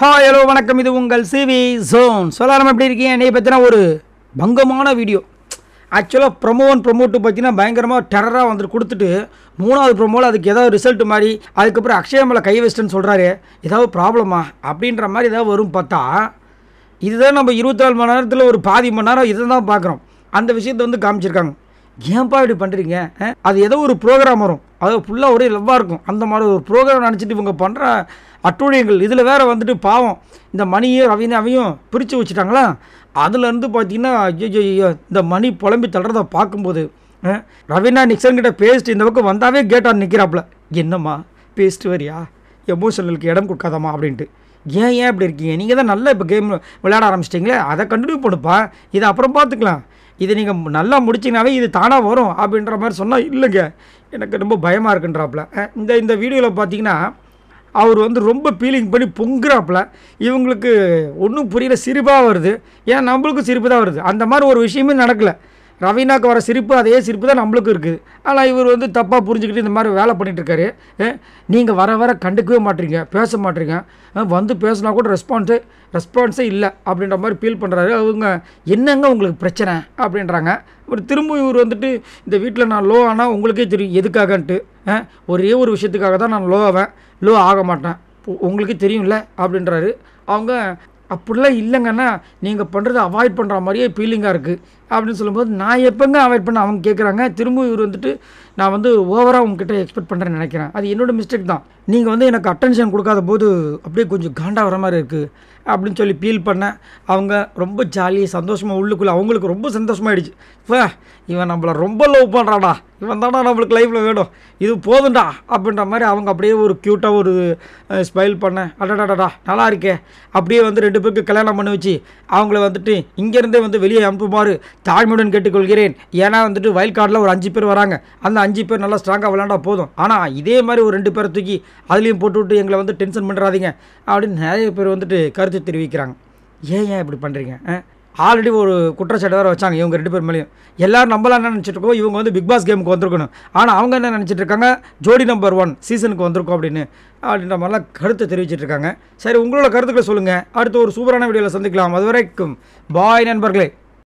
hi hello வணக்கம் இது உங்கள் சிவி ஜோன் சொல்லாரம் எப்படி இருக்கீங்க என்னை பற்றினா ஒரு பங்கமான வீடியோ ஆக்சுவலாக ப்ரொமோ ஒன் டூ பார்த்தீங்கன்னா பயங்கரமாக டெரராக வந்துட்டு கொடுத்துட்டு மூணாவது ப்ரொமோவில் அதுக்கு ஏதாவது ரிசல்ட் மாதிரி அதுக்கப்புறம் அக்ஷயமலை கை வச்சிட்டுன்னு சொல்கிறாரு ஏதாவது ப்ராப்ளமா அப்படின்ற மாதிரி ஏதாவது வரும் பார்த்தா இதுதான் நம்ம இருபத்தி நாலு மணி நேரத்தில் ஒரு பாதி மணி நேரம் இதை தான் பார்க்குறோம் அந்த விஷயத்தை வந்து காமிச்சிருக்காங்க ஏன்ப்பா இப்படி பண்ணுறீங்க அது ஏதோ ஒரு ப்ரோக்ராம் வரும் அது ஃபுல்லாக ஒரே லவ்வாக இருக்கும் அந்த மாதிரி ஒரு ப்ரோக்ராம் நினச்சிட்டு இவங்க பண்ணுற அட்டூழியங்கள் இதில் வேறு வந்துட்டு பாவம் இந்த மணியும் அவையும் பிரித்து வச்சுட்டாங்களா அதுலேருந்து பார்த்தீங்கன்னா ஐயோ ஐயோ இந்த மணி புலம்பி தள்ளுறத பார்க்கும்போது ரவீனா நிக்சன்கிட்ட பேசிட்டு இந்த பக்கம் வந்தாவே கேட்டார் நிற்கிறாப்புல என்னம்மா பேசிட்டு வரியா எமோஷனலுக்கு இடம் கொடுக்காதாம்மா அப்படின்ட்டு ஏன் ஏன் இப்படி இருக்கீங்க நீங்கள் தான் நல்லா இப்போ கேம் விளையாட ஆரம்பிச்சிட்டிங்களே அதை கண்டினியூ பண்ணுப்பா இதை அப்புறம் பார்த்துக்கலாம் இது நீங்கள் நல்லா முடிச்சிங்கனாவே இது தானாக வரும் அப்படின்ற மாதிரி சொன்னால் இல்லைங்க எனக்கு ரொம்ப பயமாக இருக்குன்றாப்புல இந்த இந்த வீடியோவில் பார்த்தீங்கன்னா அவர் வந்து ரொம்ப ஃபீலிங் பண்ணி பொங்குறாப்புல இவங்களுக்கு ஒன்றும் புரியல சிரிப்பாக வருது ஏன் நம்மளுக்கும் சிரிப்பு தான் வருது அந்த மாதிரி ஒரு விஷயமே நடக்கலை ரவீனாக்கு வர சிரிப்பு அதே சிரிப்பு தான் நம்மளுக்கும் இருக்குது ஆனால் இவர் வந்து தப்பாக புரிஞ்சுக்கிட்டு இந்த மாதிரி வேலை பண்ணிகிட்ருக்காரு நீங்கள் வர வர கண்டுக்கவே மாட்டீங்க பேச மாட்டீங்க வந்து பேசினா கூட ரெஸ்பான்ஸு ரெஸ்பான்ஸே இல்லை அப்படின்ற மாதிரி ஃபீல் பண்ணுறாரு அவங்க என்னங்க உங்களுக்கு பிரச்சனை அப்படின்றாங்க ஒரு திரும்ப இவர் வந்துட்டு இந்த வீட்டில் நான் லோ ஆனால் உங்களுக்கே தெரியும் எதுக்காகன்ட்டு ஒரே ஒரு விஷயத்துக்காக தான் நான் லோ ஆவேன் லோ ஆக மாட்டேன் உங்களுக்கே தெரியும்ல அப்படின்றாரு அவங்க அப்படிலாம் இல்லைங்கன்னா நீங்கள் பண்ணுறது அவாய்ட் பண்ணுற மாதிரியே ஃபீலிங்காக இருக்குது அப்படின்னு சொல்லும்போது நான் எப்போங்க அவாய்ட் பண்ண அவங்க கேட்குறாங்க திரும்ப இவர் வந்துட்டு நான் வந்து ஓவராக உங்ககிட்ட எக்ஸ்பெக்ட் பண்ணுறேன்னு நினைக்கிறேன் அது என்னோட மிஸ்டேக் தான் நீங்கள் வந்து எனக்கு அட்டென்ஷன் கொடுக்காத போது அப்படியே கொஞ்சம் காண்டா வர மாதிரி இருக்குது அப்படின்னு சொல்லி ஃபீல் பண்ணேன் அவங்க ரொம்ப ஜாலி சந்தோஷமாக உள்ளுக்குள்ளே அவங்களுக்கு ரொம்ப சந்தோஷமாயிடுச்சு இப்போ இவன் நம்மளை ரொம்ப லவ் பண்ணுறாடா இவன் தானா நம்மளுக்கு லைஃப்பில் வேணும் இது போதும்டா அப்படின்ற மாதிரி அவங்க அப்படியே ஒரு க்யூட்டாக ஒரு ஸ்மைல் பண்ணேன் அடடாடாடா நல்லா இருக்கே அப்படியே வந்து ரெண்டு பேருக்கு கல்யாணம் பண்ணி வச்சு அவங்கள வந்துட்டு இங்கேருந்தே வந்து வெளியே அனுப்புமாறு தாழ்மையுடன் கேட்டுக்கொள்கிறேன் ஏன்னா வந்துட்டு வயல் கார்டில் ஒரு அஞ்சு பேர் வராங்க அந்த அஞ்சு பேர் நல்லா ஸ்ட்ராங்காக விளாண்டா போதும் ஆனால் இதே மாதிரி ஒரு ரெண்டு பேரை தூக்கி அதுலேயும் போட்டுவிட்டு எங்களை வந்து டென்ஷன் பண்ணுறாதீங்க அப்படின்னு நிறைய பேர் வந்துட்டு கருத்து தெரிவிக்கிறாங்க ஏன் ஏன் இப்படி பண்ணுறீங்க ஆல்ரெடி ஒரு குற்றச்சாட்டு வேறு வச்சாங்க இவங்க ரெண்டு பேர் மேலேயும் எல்லோரும் நம்மளாம் என்ன நினச்சிட்ருக்கோம் இவங்க வந்து பிக் பாஸ் கேமுக்கு வந்திருக்கணும் ஆனால் அவங்க என்ன நினச்சிட்டு இருக்காங்க ஜோடி நம்பர் ஒன் சீசனுக்கு வந்திருக்கோம் அப்படின்னு அப்படின்ற மாதிரிலாம் கருத்தை தெரிவிச்சிட்ருக்காங்க சரி உங்களோட கருத்துக்களை சொல்லுங்கள் அடுத்து ஒரு சூப்பரான வீடியோவில் சந்திக்கலாம் அது வரைக்கும் பாய் நண்பர்களே